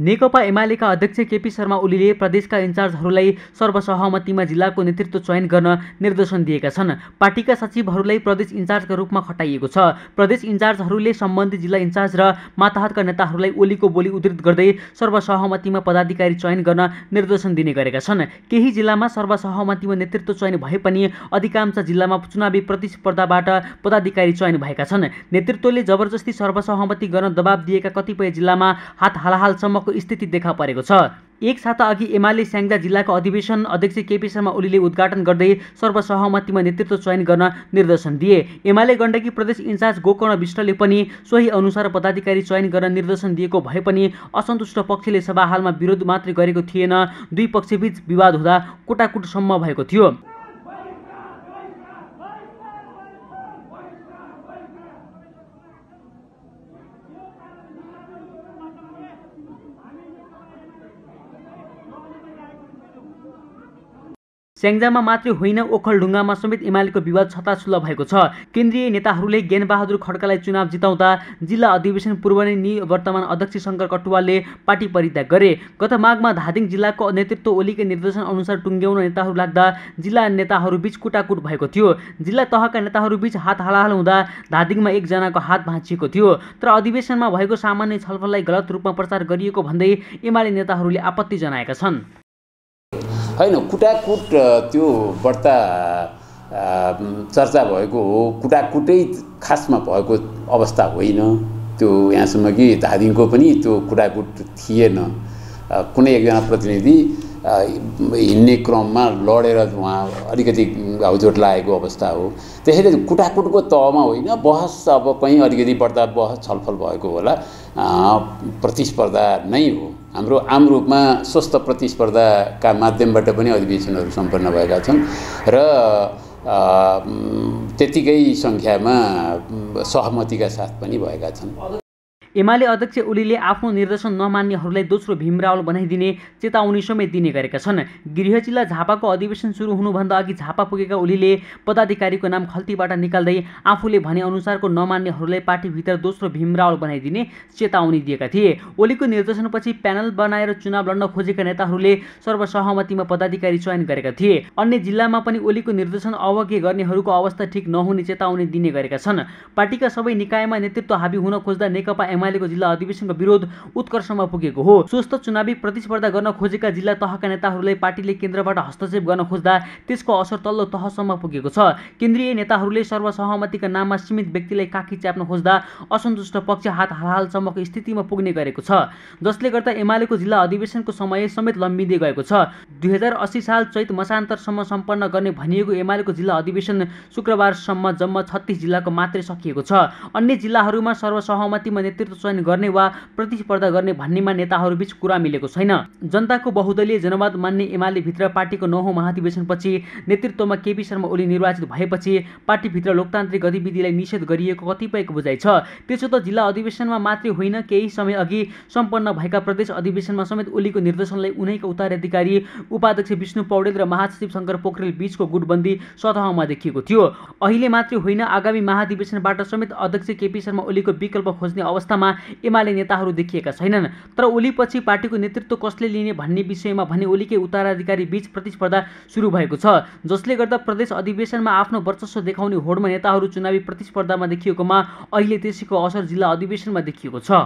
नेकपा एमालेका अध्यक्ष केपी शर्मा ओलीले प्रदेशका इन्चार्जहरूलाई सर्वसहमतिमा जिल्लाको नेतृत्व चयन गर्न निर्देशन दिएका छन् पार्टीका सचिवहरूलाई प्रदेश इन्चार्जका रूपमा खटाइएको छ प्रदेश इन्चार्जहरूले सम्बन्धित जिल्ला इन्चार्ज र माताहतका नेताहरूलाई ओलीको बोली उद्धित गर्दै सर्वसहमतिमा पदाधिकारी चयन गर्न निर्देशन दिने गरेका छन् केही जिल्लामा सर्वसहमतिमा नेतृत्व चयन भए पनि अधिकांश जिल्लामा चुनावी प्रतिस्पर्धाबाट पदाधिकारी चयन भएका छन् नेतृत्वले जबरजस्ती सर्वसहमति गर्न दबाब दिएका कतिपय जिल्लामा हात हालाहालसम्म अहिलेसम्मको स्थिति देखा परेको छ एक साता अघि एमाले स्याङ्जा जिल्लाको अधिवेशन अध्यक्ष केपी शर्मा ओलीले उद्घाटन गर्दै सर्वसहमतिमा नेतृत्व चयन गर्न निर्देशन दिए एमाले गण्डकी प्रदेश इन्चार्ज गोकर्ण विष्टले पनि सोही अनुसार पदाधिकारी चयन गर्न निर्देशन दिएको भए पनि असन्तुष्ट पक्षले सभा हालमा विरोध मात्रै गरेको थिएन दुई पक्षबीच विवाद हुँदा कोटाकुटसम्म भएको थियो स्याङ्जामा मात्रै होइन ओखलढुङ्गामा समेत एमालेको विवाद छताछुल्ला भएको छ केन्द्रीय नेताहरूले ज्ञानबहादुर खड्कालाई चुनाव जिताउँदा जिल्ला अधिवेशन पूर्व नै निवर्तमान अध्यक्ष शङ्कर कटुवालले पार्टी परित्याग गरे गत माघमा धादिङ जिल्लाको नेतृत्व ओलीकै निर्देशन अनुसार टुङ्ग्याउन नेताहरू लाग्दा जिल्ला नेताहरू नेताहरूबीच कुटाकुट भएको थियो जिल्ला तहका नेताहरू नेताहरूबीच हात हालाहाल हुँदा धादिङमा एकजनाको हात भाँचिएको थियो तर अधिवेशनमा भएको सामान्य छलफललाई गलत रूपमा प्रचार गरिएको भन्दै एमाले नेताहरूले आपत्ति जनाएका छन् होइन कुटाकुट त्यो बढ्ता चर्चा भएको हो कुटाकुटै खासमा भएको अवस्था होइन त्यो यहाँसम्म कि धादिङको पनि त्यो कुटाकुट थिएन कुनै एकजना प्रतिनिधि हिँड्ने क्रममा लडेर उहाँ अलिकति घाउजोट लागेको अवस्था हो त्यसैले कुटाकुटको तहमा होइन बहस अब कहीँ अलिकति बढ्दा बहस छलफल भएको होला प्रतिस्पर्धा नै हो हाम्रो आम रूपमा स्वस्थ प्रतिस्पर्धाका माध्यमबाट पनि अधिवेशनहरू सम्पन्न भएका छन् र त्यतिकै सङ्ख्यामा सहमतिका साथ पनि भएका छन् एमाले अध्यक्ष ओलीले आफ्नो निर्देशन नमान्नेहरूलाई दोस्रो भीमरावल बनाइदिने चेतावनी समेत दिने गरेका छन् गृह जिल्ला झापाको अधिवेशन सुरु हुनुभन्दा अघि झापा पुगेका ओलीले पदाधिकारीको नाम खल्तीबाट निकाल्दै आफूले भनेअनुसारको नमान्नेहरूलाई पार्टीभित्र दोस्रो भीमरावल बनाइदिने चेतावनी दिएका थिए ओलीको निर्देशनपछि प्यानल बनाएर चुनाव लड्न खोजेका नेताहरूले सर्वसहमतिमा पदाधिकारी चयन गरेका थिए अन्य जिल्लामा पनि ओलीको निर्देशन अवज्ञ गर्नेहरूको अवस्था ठिक नहुने चेतावनी दिने गरेका छन् पार्टीका सबै निकायमा नेतृत्व हाबी हुन खोज्दा नेकपा एमाले एमालेको जिल्ला अधिवेशनको विरोध उत्कर्षमा पुगेको हो स्वस्थ चुनावी प्रतिस्पर्धा गर्न खोजेका जिल्ला तहका नेताहरूलाई पार्टीले केन्द्रबाट हस्तक्षेप गर्न खोज्दा त्यसको असर तल्लो तहसम्म पुगेको छ केन्द्रीय नेताहरूले सर्वसहमतिका नाममा सीमित व्यक्तिलाई काखी च्याप्न खोज्दा असन्तुष्ट पक्ष हात हालसम्मको स्थितिमा पुग्ने गरेको छ जसले गर्दा एमालेको जिल्ला अधिवेशनको समय समेत लम्बिँदै गएको छ दुई हजार अस्सी साल चैत मसान्तरसम्म सम्पन्न गर्ने भनिएको एमालेको जिल्ला अधिवेशन शुक्रबारसम्म जम्मा छत्तिस जिल्लाको मात्रै सकिएको छ अन्य जिल्लाहरूमा सर्वसहमतिमा नेतृत्व नेतृत्व चयन गर्ने वा प्रतिस्पर्धा गर्ने भन्नेमा नेताहरूबीच कुरा मिलेको छैन जनताको बहुदलीय जनवाद मान्ने एमाले भित्र पार्टीको नौ महाधिवेशनपछि नेतृत्वमा केपी शर्मा ओली निर्वाचित भएपछि पार्टीभित्र लोकतान्त्रिक गतिविधिलाई निषेध गरिएको कतिपयको बुझाइ छ त्यसो त जिल्ला अधिवेशनमा मात्रै होइन केही समय अघि सम्पन्न भएका प्रदेश अधिवेशनमा समेत ओलीको निर्देशनलाई उनैका उत्तराधिकारी उपाध्यक्ष विष्णु पौडेल र महासचिव शङ्कर पोखरेल बीचको गुटबन्दी सतहमा देखिएको थियो अहिले मात्रै होइन आगामी महाधिवेशनबाट समेत अध्यक्ष केपी शर्मा ओलीको विकल्प खोज्ने अवस्थामा सभामा एमाले नेताहरू देखिएका छैनन् तर ओलीपछि पार्टीको नेतृत्व कसले लिने भन्ने विषयमा भने ओलीकै उत्तराधिकारी बीच प्रतिस्पर्धा सुरु भएको छ जसले गर्दा प्रदेश अधिवेशनमा आफ्नो वर्चस्व देखाउने होडमा नेताहरू चुनावी प्रतिस्पर्धामा देखिएकोमा अहिले त्यसैको असर जिल्ला अधिवेशनमा देखिएको छ